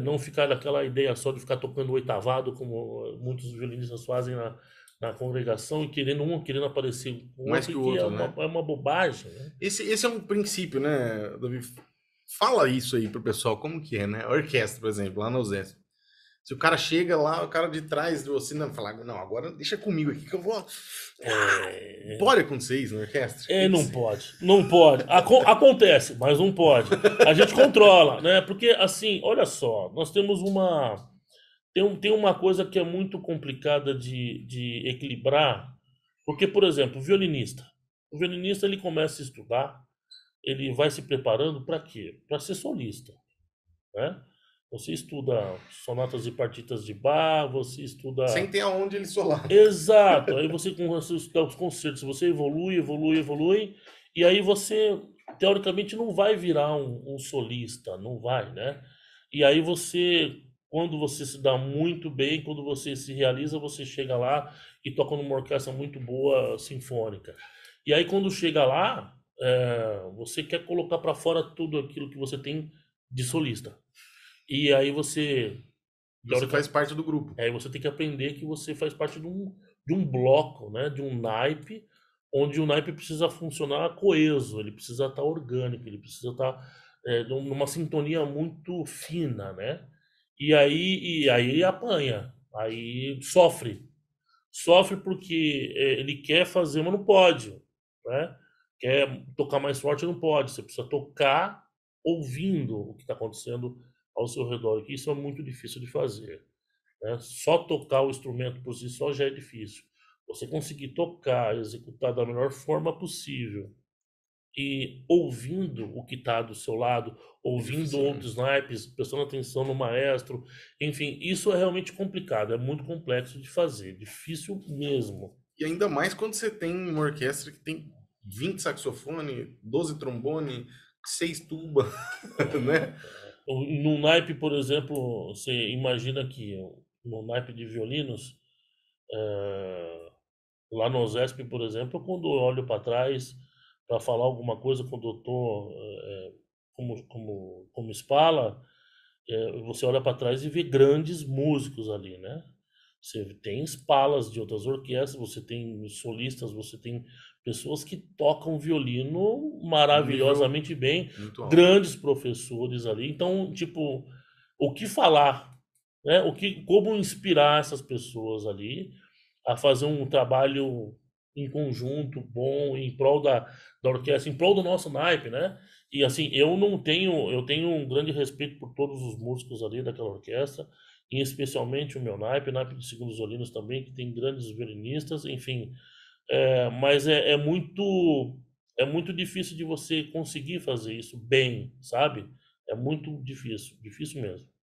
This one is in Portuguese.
não ficar naquela ideia só de ficar tocando oitavado, como eh, muitos violinistas fazem na, na congregação, e querendo um querendo aparecer um mais que o é outro. é, né? uma, é uma bobagem. Né? Esse, esse é um princípio, né, Davi? Fala isso aí pro pessoal, como que é, né? A orquestra, por exemplo, lá na ausência. Se o cara chega lá, o cara de trás de você não fala, não, agora deixa comigo aqui que eu vou. É... Ah, pode acontecer isso na orquestra? É, não pode. Não pode. Aco acontece, mas não pode. A gente controla, né? Porque assim, olha só, nós temos uma. Tem, um, tem uma coisa que é muito complicada de, de equilibrar. Porque, por exemplo, o violinista. O violinista ele começa a estudar, ele vai se preparando para quê? Para ser solista. Né? Você estuda sonatas e partitas de Bach, você estuda. Sem ter aonde ele solar. Exato. aí você com os concertos, você evolui, evolui, evolui. E aí você, teoricamente, não vai virar um, um solista, não vai, né? E aí você, quando você se dá muito bem, quando você se realiza, você chega lá e toca numa orquestra muito boa, sinfônica. E aí quando chega lá, é, você quer colocar para fora tudo aquilo que você tem de solista. E aí você. Então você faz parte do grupo. Aí é, você tem que aprender que você faz parte de um, de um bloco, né? De um naipe, onde o naipe precisa funcionar coeso, ele precisa estar tá orgânico, ele precisa estar tá, é, numa sintonia muito fina, né? E aí, e aí apanha, aí sofre. Sofre porque é, ele quer fazer, mas não pode, né? Quer tocar mais forte, não pode. Você precisa tocar ouvindo o que está acontecendo ao seu redor, que isso é muito difícil de fazer. Né? Só tocar o instrumento por si só já é difícil. Você conseguir tocar, executar da melhor forma possível e ouvindo o que está do seu lado, ouvindo outros naipes, prestando atenção no maestro, enfim, isso é realmente complicado, é muito complexo de fazer, difícil mesmo. E ainda mais quando você tem uma orquestra que tem 20 saxofone, 12 trombone, 6 tuba, é. né? Num naipe, por exemplo, você imagina que no naipe de violinos, é, lá no OSESP, por exemplo, quando eu olho para trás para falar alguma coisa com o doutor, é, como, como, como Spala, é, você olha para trás e vê grandes músicos ali, né? Você tem espalas de outras orquestras, você tem solistas, você tem pessoas que tocam violino maravilhosamente bem, grandes professores ali. Então, tipo, o que falar, né? O que, como inspirar essas pessoas ali a fazer um trabalho em conjunto bom em prol da, da orquestra, em prol do nosso naipe, né? E assim, eu não tenho, eu tenho um grande respeito por todos os músicos ali daquela orquestra e especialmente o meu naipe, o naipe de segundos olinos também, que tem grandes violinistas, enfim. É, mas é, é, muito é muito difícil de você conseguir fazer isso bem, sabe? É muito difícil, difícil mesmo.